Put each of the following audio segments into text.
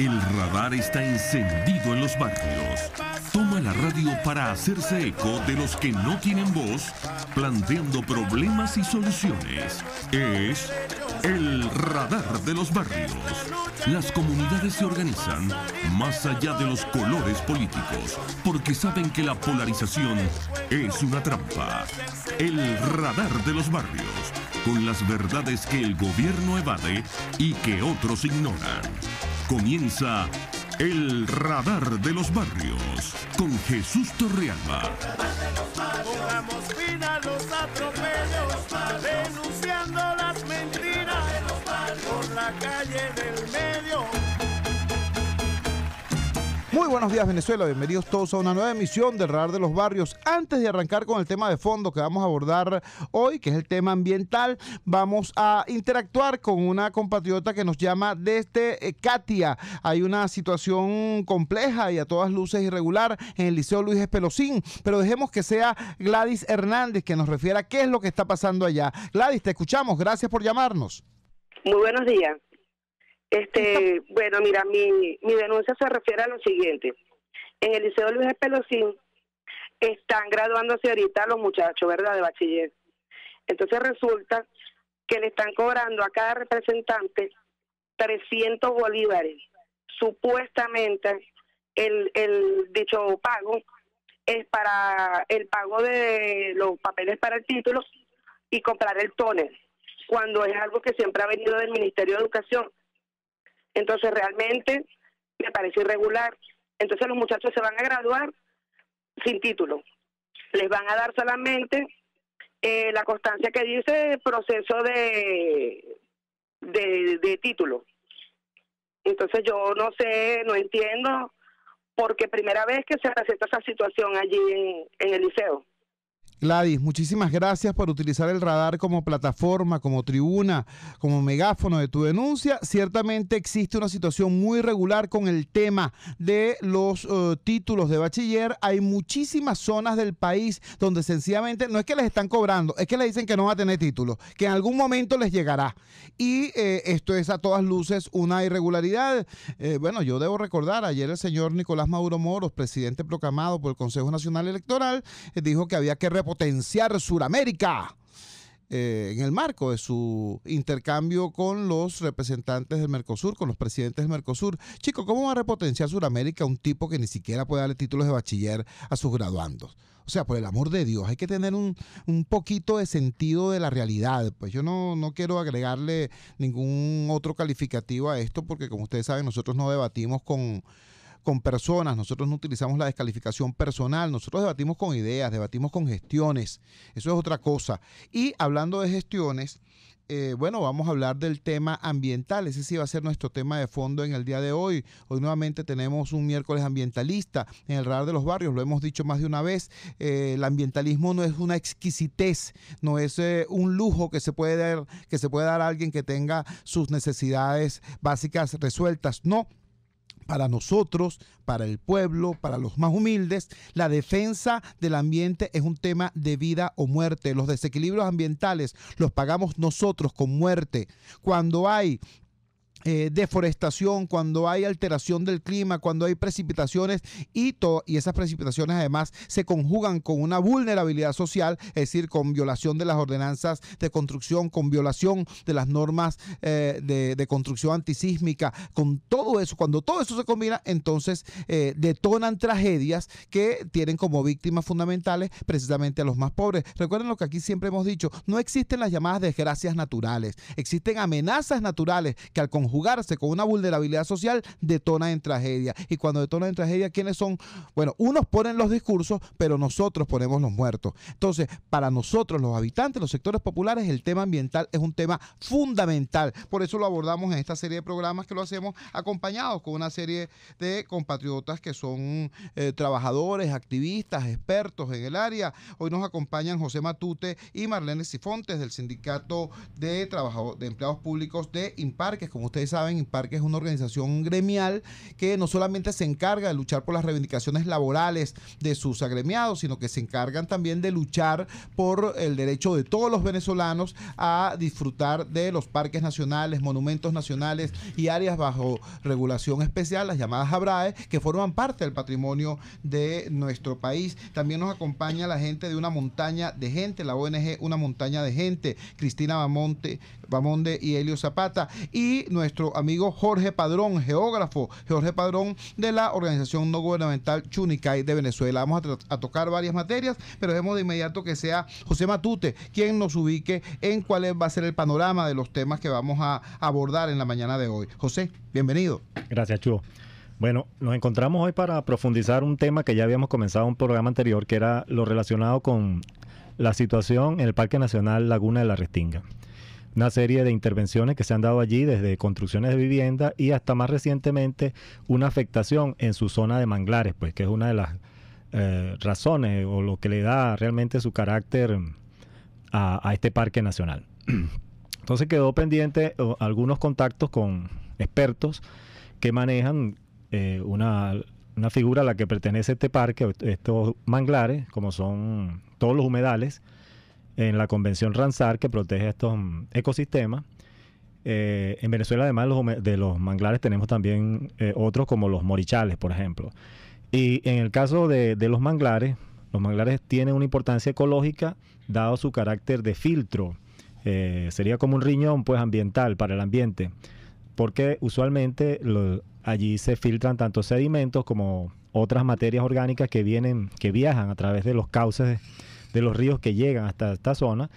El radar está encendido en los barrios. Toma la radio para hacerse eco de los que no tienen voz, planteando problemas y soluciones. Es el radar de los barrios. Las comunidades se organizan más allá de los colores políticos, porque saben que la polarización es una trampa. El radar de los barrios, con las verdades que el gobierno evade y que otros ignoran. Comienza El Radar de los Barrios con Jesús Torrealba. Pongamos fin a los atropellos, denunciando las mentiras por la calle del medio. buenos días Venezuela, bienvenidos todos a una nueva emisión del Radar de los Barrios. Antes de arrancar con el tema de fondo que vamos a abordar hoy, que es el tema ambiental, vamos a interactuar con una compatriota que nos llama desde Katia. Eh, Hay una situación compleja y a todas luces irregular en el Liceo Luis Espelosín, pero dejemos que sea Gladys Hernández que nos refiera qué es lo que está pasando allá. Gladys, te escuchamos, gracias por llamarnos. Muy buenos días. Este, bueno, mira, mi, mi denuncia se refiere a lo siguiente. En el Liceo Luis Pelosín están graduándose ahorita los muchachos, ¿verdad?, de bachiller. Entonces resulta que le están cobrando a cada representante 300 bolívares. Supuestamente el, el dicho pago es para el pago de los papeles para el título y comprar el tóner, cuando es algo que siempre ha venido del Ministerio de Educación entonces realmente me parece irregular. Entonces los muchachos se van a graduar sin título. Les van a dar solamente eh, la constancia que dice proceso de, de, título. Entonces yo no sé, no entiendo, porque primera vez que se presenta esa situación allí en el liceo. Gladys, muchísimas gracias por utilizar el radar como plataforma, como tribuna, como megáfono de tu denuncia. Ciertamente existe una situación muy regular con el tema de los eh, títulos de bachiller. Hay muchísimas zonas del país donde sencillamente no es que les están cobrando, es que le dicen que no va a tener título, que en algún momento les llegará. Y eh, esto es a todas luces una irregularidad. Eh, bueno, yo debo recordar, ayer el señor Nicolás Maduro Moros, presidente proclamado por el Consejo Nacional Electoral, dijo que había que potenciar Suramérica. Eh, en el marco de su intercambio con los representantes del Mercosur, con los presidentes del Mercosur. Chico, ¿cómo va a repotenciar Sudamérica un tipo que ni siquiera puede darle títulos de bachiller a sus graduandos? O sea, por el amor de Dios, hay que tener un, poquito de sentido de la realidad. Pues yo no, no quiero agregarle ningún otro calificativo a esto, porque como ustedes saben, nosotros no debatimos con con personas, nosotros no utilizamos la descalificación personal, nosotros debatimos con ideas, debatimos con gestiones, eso es otra cosa. Y hablando de gestiones, eh, bueno, vamos a hablar del tema ambiental. Ese sí va a ser nuestro tema de fondo en el día de hoy. Hoy nuevamente tenemos un miércoles ambientalista en el radar de los barrios. Lo hemos dicho más de una vez. Eh, el ambientalismo no es una exquisitez, no es eh, un lujo que se puede dar, que se puede dar a alguien que tenga sus necesidades básicas resueltas. No, para nosotros, para el pueblo, para los más humildes, la defensa del ambiente es un tema de vida o muerte. Los desequilibrios ambientales los pagamos nosotros con muerte. Cuando hay eh, deforestación, cuando hay alteración del clima, cuando hay precipitaciones y, y esas precipitaciones además se conjugan con una vulnerabilidad social, es decir, con violación de las ordenanzas de construcción, con violación de las normas eh, de, construcción antisísmica, con todo eso, cuando todo eso se combina, entonces eh, detonan tragedias que tienen como víctimas fundamentales precisamente a los más pobres. Recuerden lo que aquí siempre hemos dicho, no existen las llamadas desgracias naturales, existen amenazas naturales que al conjunto jugarse con una vulnerabilidad social detona en tragedia. Y cuando detona en tragedia, ¿quiénes son? Bueno, unos ponen los discursos, pero nosotros ponemos los muertos. Entonces, para nosotros los habitantes, los sectores populares, el tema ambiental es un tema fundamental. Por eso lo abordamos en esta serie de programas que lo hacemos acompañados con una serie de compatriotas que son eh, trabajadores, activistas, expertos en el área. Hoy nos acompañan José Matute y Marlene Sifontes del Sindicato de, trabajadores de Empleados Públicos de Imparques, como ustedes ustedes saben, Parque es una organización gremial que no solamente se encarga de luchar por las reivindicaciones laborales de sus agremiados, sino que se encargan también de luchar por el derecho de todos los venezolanos a disfrutar de los parques nacionales, monumentos nacionales y áreas bajo regulación especial, las llamadas ABRAE, que forman parte del patrimonio de nuestro país. También nos acompaña la gente de una montaña de gente, la ONG Una Montaña de Gente, Cristina Bamonte, Bamonde y Helio Zapata. Y nuestro nuestro amigo Jorge Padrón, geógrafo, Jorge Padrón de la organización no gubernamental Chunicay de Venezuela. Vamos a, tocar varias materias, pero dejemos de inmediato que sea José Matute quien nos ubique en cuál va a ser el panorama de los temas que vamos a abordar en la mañana de hoy. José, bienvenido. Gracias, Chu. Bueno, nos encontramos hoy para profundizar un tema que ya habíamos comenzado en un programa anterior, que era lo relacionado con la situación en el Parque Nacional Laguna de la Restinga una serie de intervenciones que se han dado allí, desde construcciones de vivienda y hasta más recientemente una afectación en su zona de manglares, pues que es una de las eh, razones o lo que le da realmente su carácter a, este parque nacional. Entonces quedó pendiente algunos contactos con expertos que manejan eh, una, una, figura a la que pertenece este parque, estos manglares, como son todos los humedales, en la Convención Ransar que protege estos mm, ecosistemas. Eh, en Venezuela, además de los manglares, tenemos también eh, otros como los morichales, por ejemplo. Y en el caso de, los manglares, los manglares tienen una importancia ecológica dado su carácter de filtro. Eh, sería como un riñón pues ambiental para el ambiente, porque usualmente allí se filtran tanto sedimentos como otras materias orgánicas que vienen, que viajan a través de los cauces de los ríos que llegan hasta esta zona.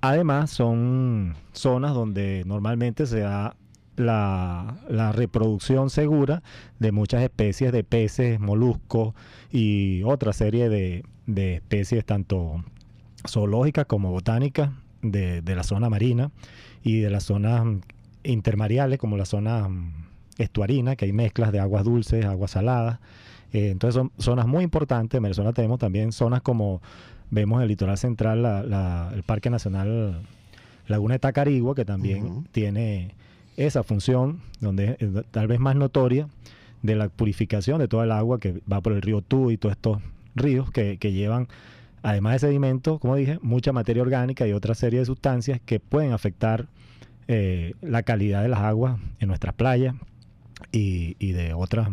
Además, son zonas donde normalmente se da la, reproducción segura de muchas especies de peces, moluscos y otra serie de, especies tanto zoológicas como botánicas de, la zona marina y de las zonas intermareales como la zona estuarina, que hay mezclas de aguas dulces, aguas saladas. Eh, entonces son zonas muy importantes. En Venezuela tenemos también zonas como vemos el litoral central, el Parque Nacional Laguna de Tacarigua, que también tiene esa función, donde es eh, tal vez más notoria, de la purificación de toda el agua que va por el río Tú y todos estos ríos que, llevan, además de sedimentos, como dije, mucha materia orgánica y otra serie de sustancias que pueden afectar eh, la calidad de las aguas en nuestras playas y, y de otras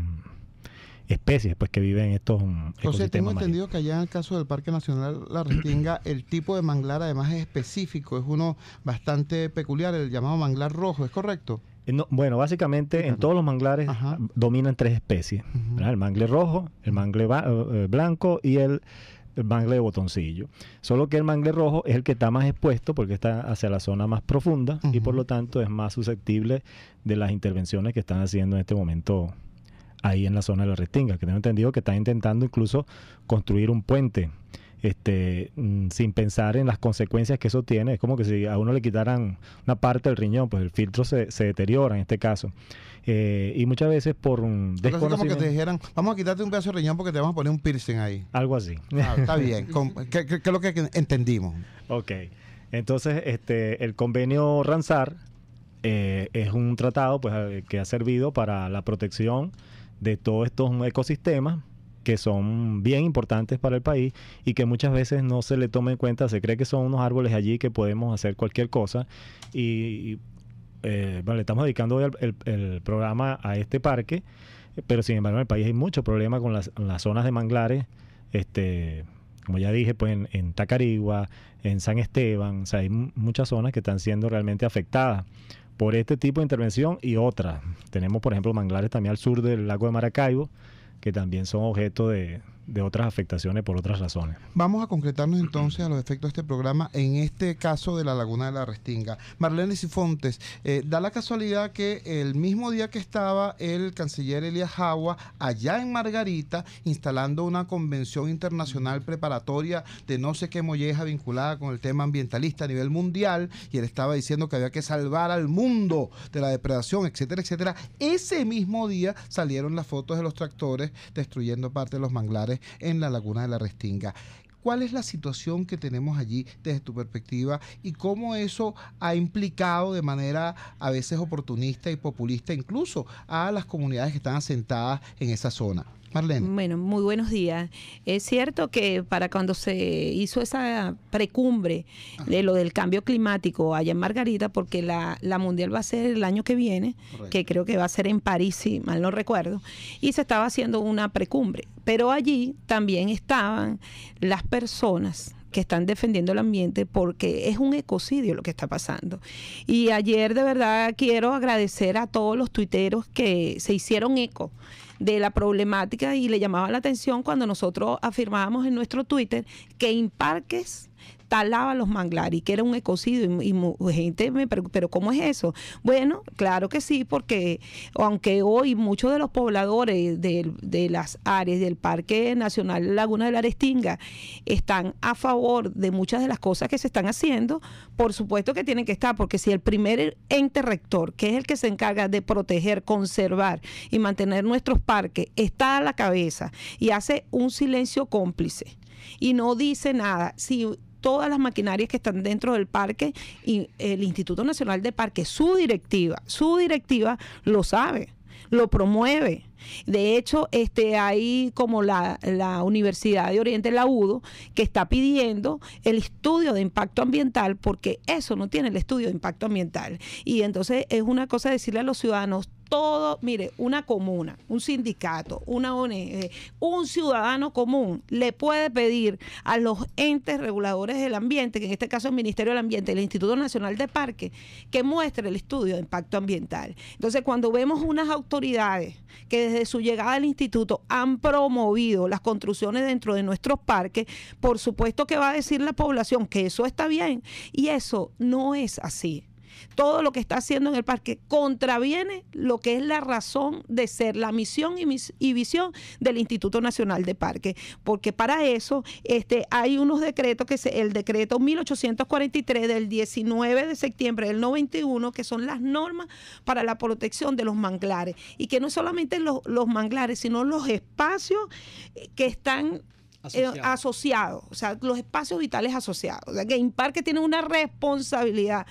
especies pues que viven en estos mm, ecosistemas. Entonces tengo entendido que allá en el caso del Parque Nacional La Restinga el tipo de manglar además es específico, es uno bastante peculiar, el llamado manglar rojo, ¿es correcto? Eh, bueno, básicamente en todos los manglares dominan tres especies, el mangle rojo, el mangle eh, eh, blanco y el mangle de botoncillo. Solo que el mangle rojo es el que está más expuesto porque está hacia la zona más profunda y por lo tanto es más susceptible de las intervenciones que están haciendo en este momento ahí en la zona de la Restinga, que tengo entendido que está intentando incluso construir un puente. Este, mm, sin pensar en las consecuencias que eso tiene. Es como que si a uno le quitaran una parte del riñón, pues el filtro se, deteriora en este caso. Eh, y muchas veces por un desconocimiento. como que te dijeran, vamos a quitarte un pedazo de riñón porque te vamos a poner un piercing ahí. Algo así. Ah, está bien. ¿Qué, es lo que entendimos? Ok. Entonces, este, el convenio Ranzar eh, es un tratado pues, eh, que ha servido para la protección de todos estos ecosistemas que son bien importantes para el país y que muchas veces no se le toma en cuenta, se cree que son unos árboles allí que podemos hacer cualquier cosa y, eh, bueno, le estamos dedicando el, programa a este parque, pero sin embargo en el país hay mucho problema con las, zonas de manglares, este, como ya dije, pues en, en Tacarigua, en San Esteban, o sea, hay muchas zonas que están siendo realmente afectadas por este tipo de intervención y otras. Tenemos, por ejemplo, manglares también al sur del lago de Maracaibo, que también son objeto de, de otras afectaciones por otras razones. Vamos a concretarnos entonces a los efectos de este programa en este caso de la Laguna de la Restinga. Marlene Sifontes, eh, da la casualidad que el mismo día que estaba el canciller Elías Jagua allá en Margarita instalando una convención internacional preparatoria de no sé qué molleja vinculada con el tema ambientalista a nivel mundial y él estaba diciendo que había que salvar al mundo de la depredación, etcétera, etcétera. Ese mismo día salieron las fotos de los tractores destruyendo parte de los manglares en la Laguna de la Restinga. ¿Cuál es la situación que tenemos allí desde tu perspectiva y cómo eso ha implicado de manera a veces oportunista y populista incluso a las comunidades que están asentadas en esa zona? Bueno, muy buenos días. Es cierto que para cuando se hizo esa precumbre de lo del cambio climático allá en Margarita, porque la, mundial va a ser el año que viene, que creo que va a ser en París, si mal no recuerdo, y se estaba haciendo una precumbre. Pero allí también estaban las personas, que están defendiendo el ambiente porque es un ecocidio lo que está pasando. Y ayer de verdad quiero agradecer a todos los tuiteros que se hicieron eco de la problemática y le llamaba la atención cuando nosotros afirmábamos en nuestro Twitter que parques talaba los manglares y que era un ecocidio y, gente me pregunta, pero ¿cómo es eso? Bueno, claro que sí, porque aunque hoy muchos de los pobladores de, de, las áreas del Parque Nacional Laguna de la Arestinga están a favor de muchas de las cosas que se están haciendo, por supuesto que tienen que estar, porque si el primer ente rector, que es el que se encarga de proteger, conservar y mantener nuestros parque está a la cabeza y hace un silencio cómplice y no dice nada, si todas las maquinarias que están dentro del parque y el Instituto Nacional de Parques, su directiva, su directiva lo sabe, lo promueve. De hecho, este, hay como la, la, Universidad de Oriente, la UDO, que está pidiendo el estudio de impacto ambiental, porque eso no tiene el estudio de impacto ambiental. Y entonces es una cosa decirle a los ciudadanos, todo, mire, una comuna, un sindicato, una ONG, un ciudadano común le puede pedir a los entes reguladores del ambiente, que en este caso es el Ministerio del Ambiente y el Instituto Nacional de Parques, que muestre el estudio de impacto ambiental. Entonces, cuando vemos unas autoridades que desde su llegada al instituto han promovido las construcciones dentro de nuestros parques, por supuesto que va a decir la población que eso está bien y eso no es así todo lo que está haciendo en el parque contraviene lo que es la razón de ser, la misión y, visión del Instituto Nacional de Parque, porque para eso este, hay unos decretos que el decreto 1843 del 19 de septiembre del 91 que son las normas para la protección de los manglares y que no solamente los, manglares, sino los espacios que están eh, asociados, o sea, los espacios vitales asociados. O sea, que Imparque tiene una responsabilidad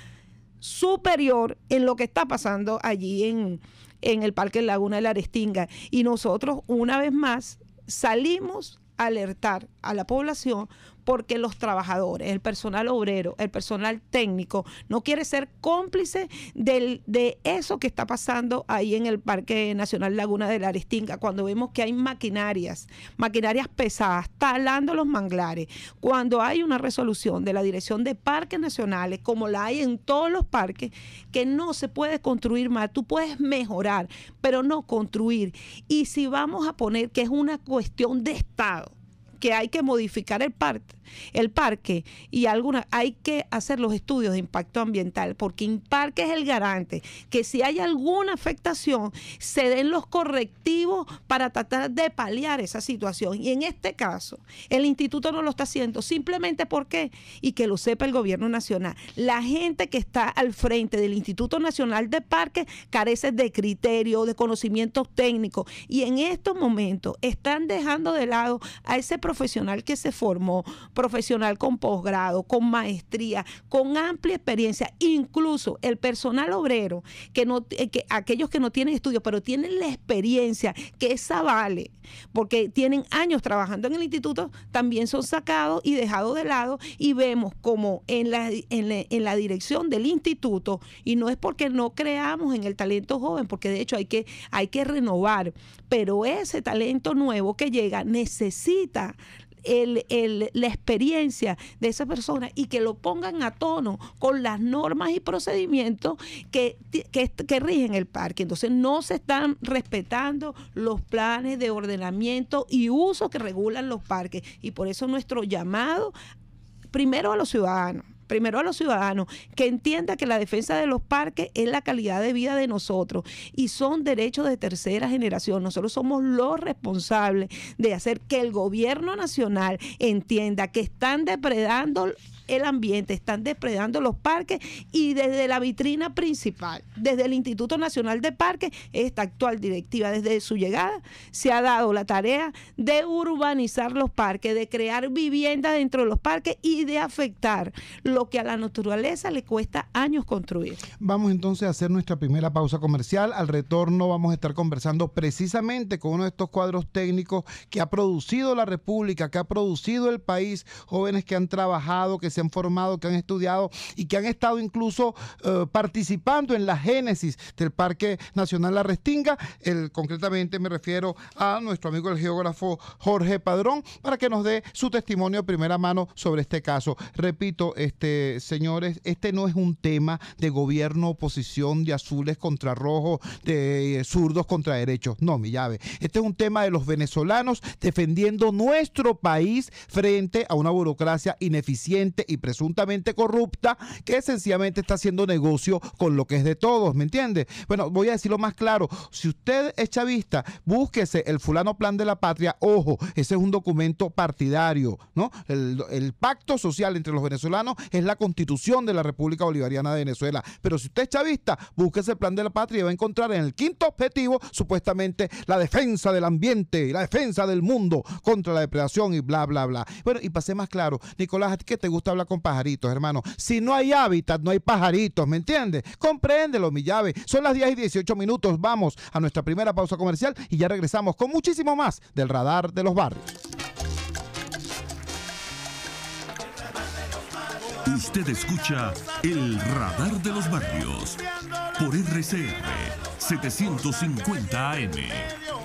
superior en lo que está pasando allí en, en el Parque Laguna de la Arestinga. Y nosotros, una vez más, salimos a alertar a la población porque los trabajadores, el personal obrero, el personal técnico, no quiere ser cómplice de eso que está pasando ahí en el Parque Nacional Laguna de la Aristinga, cuando vemos que hay maquinarias, maquinarias pesadas, talando los manglares, cuando hay una resolución de la Dirección de Parques Nacionales, como la hay en todos los parques, que no se puede construir más, tú puedes mejorar, pero no construir. Y si vamos a poner que es una cuestión de Estado, que hay que modificar el parque, el parque y hay que hacer los estudios de impacto ambiental, porque parque es el garante que si hay alguna afectación, se den los correctivos para tratar de paliar esa situación. Y en este caso, el instituto no lo está haciendo, simplemente porque, y que lo sepa el gobierno nacional, la gente que está al frente del Instituto Nacional de Parques carece de criterio, de conocimientos técnicos, y en estos momentos están dejando de lado a ese problema profesional que se formó, profesional con posgrado, con maestría, con amplia experiencia, incluso el personal obrero, que no, eh, aquellos que no tienen estudios, pero tienen la experiencia, que esa vale, porque tienen años trabajando en el instituto, también son sacados y dejados de lado y vemos como en la, en la, en la dirección del instituto, y no es porque no creamos en el talento joven, porque de hecho hay que, hay que renovar, pero ese talento nuevo que llega necesita el, la experiencia de esa persona y que lo pongan a tono con las normas y procedimientos que, que rigen el parque. Entonces no se están respetando los planes de ordenamiento y uso que regulan los parques y por eso nuestro llamado primero a los ciudadanos primero a los ciudadanos, que entienda que la defensa de los parques es la calidad de vida de nosotros y son derechos de tercera generación. Nosotros somos los responsables de hacer que el gobierno nacional entienda que están depredando el ambiente, están depredando los parques y desde la vitrina principal, desde el Instituto Nacional de Parques, esta actual directiva desde su llegada se ha dado la tarea de urbanizar los parques, de crear vivienda dentro de los parques y de afectar lo que a la naturaleza le cuesta años construir. Vamos entonces a hacer nuestra primera pausa comercial. Al retorno vamos a estar conversando precisamente con uno de estos cuadros técnicos que ha producido la República, que ha producido el país, jóvenes que han trabajado, que se han formado, que han estudiado y que han estado incluso eh, participando en la génesis del Parque Nacional La Restinga. El, concretamente me refiero a nuestro amigo el geógrafo Jorge Padrón para que nos dé su testimonio de primera mano sobre este caso. Repito, este, señores, este no es un tema de gobierno, oposición, de azules contra rojos, de eh, zurdos contra derechos. No, mi llave. Este es un tema de los venezolanos defendiendo nuestro país frente a una burocracia ineficiente y presuntamente corrupta que sencillamente está haciendo negocio con lo que es de todos, ¿me entiende? Bueno, voy a decirlo más claro, si usted es chavista, búsquese el fulano plan de la patria, ojo, ese es un documento partidario, ¿no? El, pacto social entre los venezolanos es la constitución de la República Bolivariana de Venezuela, pero si usted es chavista, búsquese el plan de la patria y va a encontrar en el quinto objetivo supuestamente la defensa del ambiente y la defensa del mundo contra la depredación y bla, bla, bla. Bueno, y pasé más claro, Nicolás, ¿a qué te gusta habla con pajaritos, hermano. Si no hay hábitat, no hay pajaritos, ¿me entiendes? Compréndelo, mi llave. Son las 10 y 18 minutos. Vamos a nuestra primera pausa comercial y ya regresamos con muchísimo más del radar de los barrios. Usted escucha El Radar de los Barrios por RCR 750 AM.